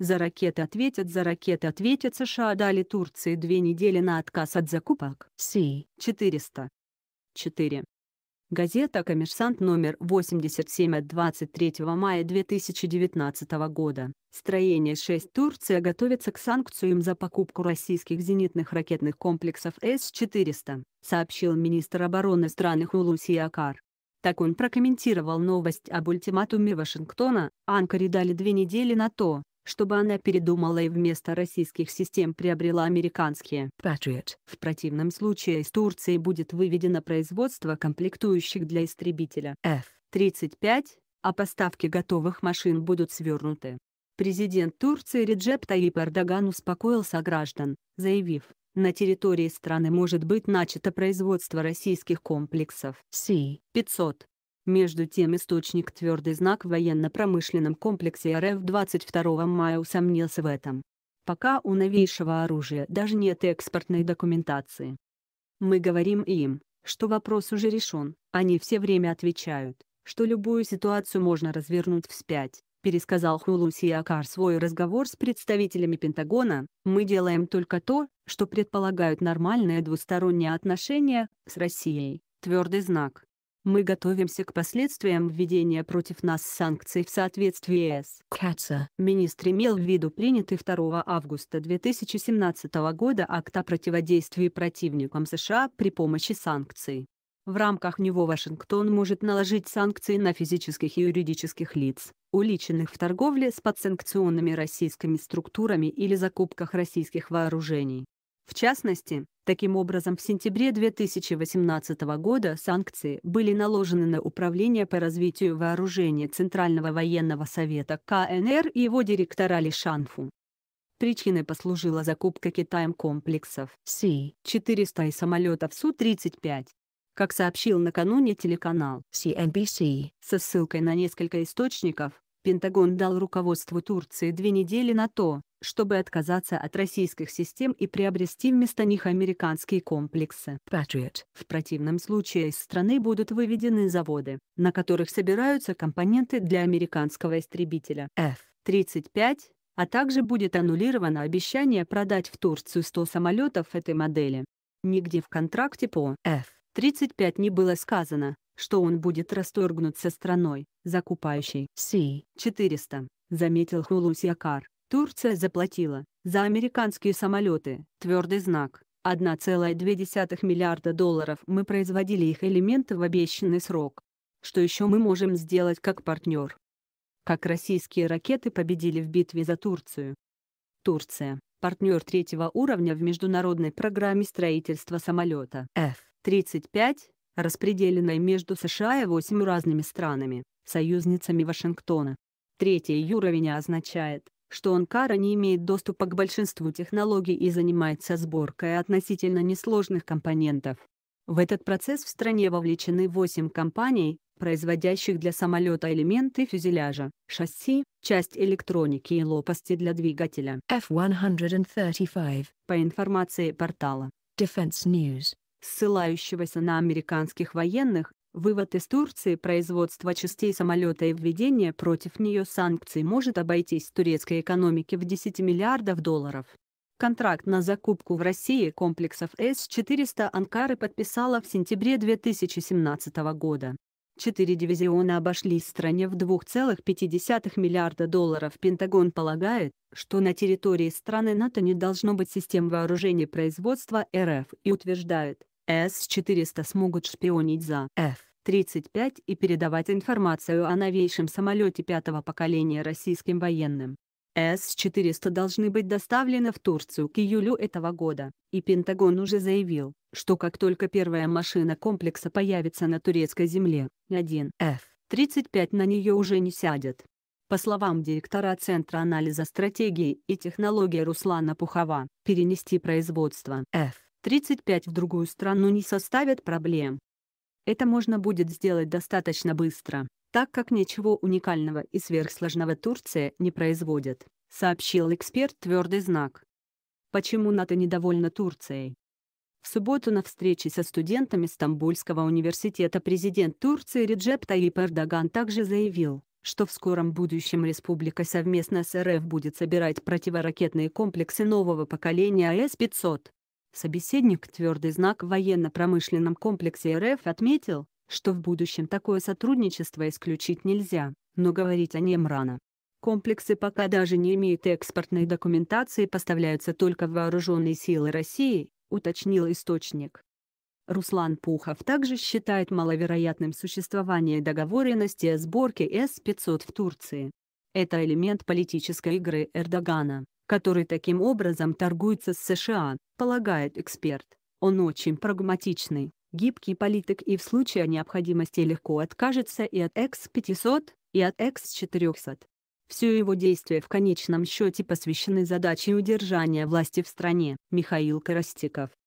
За ракеты ответят, за ракеты ответят США дали Турции две недели на отказ от закупок. Си. 400. Газета «Коммерсант» номер 87 от 23 мая 2019 года. Строение 6 Турция готовится к санкциям за покупку российских зенитных ракетных комплексов С-400, сообщил министр обороны страны Хулуси Акар. Так он прокомментировал новость об ультиматуме Вашингтона, Анкаре дали две недели на то, чтобы она передумала и вместо российских систем приобрела американские Patriot. В противном случае из Турции будет выведено производство комплектующих для истребителя F-35, а поставки готовых машин будут свернуты. Президент Турции Реджеп Таип Эрдоган успокоил сограждан, заявив, на территории страны может быть начато производство российских комплексов С-500 между тем источник твердый знак в военно-промышленном комплексе РФ 22 мая усомнился в этом. Пока у новейшего оружия даже нет экспортной документации. Мы говорим им, что вопрос уже решен, они все время отвечают, что любую ситуацию можно развернуть вспять, пересказал Хулуси Акар свой разговор с представителями Пентагона, мы делаем только то, что предполагают нормальные двусторонние отношения с Россией, твердый знак. Мы готовимся к последствиям введения против нас санкций в соответствии с КАЦА. Министр имел в виду принятый 2 августа 2017 года акт о противодействии противникам США при помощи санкций. В рамках него Вашингтон может наложить санкции на физических и юридических лиц, уличенных в торговле с подсанкционными российскими структурами или закупках российских вооружений. В частности, таким образом, в сентябре 2018 года санкции были наложены на Управление по развитию вооружения Центрального военного совета КНР и его директора Ли Шанфу. Причиной послужила закупка Китаем комплексов С-400 и самолетов Су-35 как сообщил накануне телеканал CNBC со ссылкой на несколько источников, Пентагон дал руководству Турции две недели на то, чтобы отказаться от российских систем и приобрести вместо них американские комплексы Patriot. В противном случае из страны будут выведены заводы, на которых собираются компоненты для американского истребителя F-35, а также будет аннулировано обещание продать в Турцию 100 самолетов этой модели. Нигде в контракте по F-35 не было сказано, что он будет расторгнут со страной, закупающей Си-400, заметил Хулусиакар. Турция заплатила, за американские самолеты, твердый знак, 1,2 миллиарда долларов мы производили их элементы в обещанный срок. Что еще мы можем сделать как партнер? Как российские ракеты победили в битве за Турцию? Турция, партнер третьего уровня в международной программе строительства самолета F-35, распределенной между США и 8 разными странами, союзницами Вашингтона. Третий уровень означает, что Анкара не имеет доступа к большинству технологий и занимается сборкой относительно несложных компонентов. В этот процесс в стране вовлечены 8 компаний, производящих для самолета элементы фюзеляжа, шасси, часть электроники и лопасти для двигателя. F-135. По информации портала Defense News ссылающегося на американских военных, вывод из Турции производства частей самолета и введение против нее санкций может обойтись турецкой экономике в 10 миллиардов долларов. Контракт на закупку в России комплексов С-400 Анкары подписала в сентябре 2017 года. Четыре дивизиона обошли стране в 2,5 миллиарда долларов. Пентагон полагает, что на территории страны НАТО не должно быть систем вооружений производства РФ и утверждает, С-400 смогут шпионить за F-35 и передавать информацию о новейшем самолете пятого поколения российским военным. С-400 должны быть доставлены в Турцию к июлю этого года, и Пентагон уже заявил, что как только первая машина комплекса появится на турецкой земле, 1F-35 на нее уже не сядет. По словам директора Центра анализа стратегии и технологий Руслана Пухова, перенести производство F-35 в другую страну не составит проблем. Это можно будет сделать достаточно быстро, так как ничего уникального и сверхсложного Турция не производит, сообщил эксперт «Твердый знак». Почему НАТО недовольна Турцией? В субботу на встрече со студентами Стамбульского университета президент Турции Реджеп Таип Эрдоган также заявил, что в скором будущем республика совместно с РФ будет собирать противоракетные комплексы нового поколения С-500. Собеседник «Твердый знак» в военно-промышленном комплексе РФ отметил, что в будущем такое сотрудничество исключить нельзя, но говорить о нем рано. Комплексы пока даже не имеют экспортной документации и поставляются только в вооруженные силы России, уточнил источник. Руслан Пухов также считает маловероятным существование договоренности о сборке С-500 в Турции. Это элемент политической игры Эрдогана, который таким образом торгуется с США, полагает эксперт. Он очень прагматичный. Гибкий политик и в случае необходимости легко откажется и от X500, и от X400. Все его действия в конечном счете посвящены задаче удержания власти в стране. Михаил Коростиков